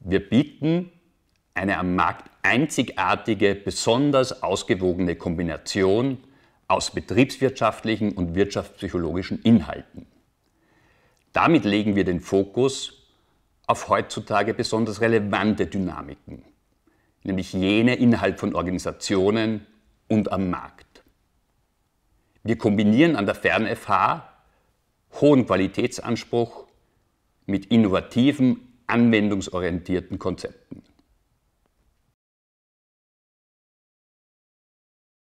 Wir bieten eine am Markt einzigartige, besonders ausgewogene Kombination aus betriebswirtschaftlichen und wirtschaftspsychologischen Inhalten. Damit legen wir den Fokus auf heutzutage besonders relevante Dynamiken, nämlich jene innerhalb von Organisationen und am Markt. Wir kombinieren an der Fern-FH hohen Qualitätsanspruch mit innovativem anwendungsorientierten Konzept.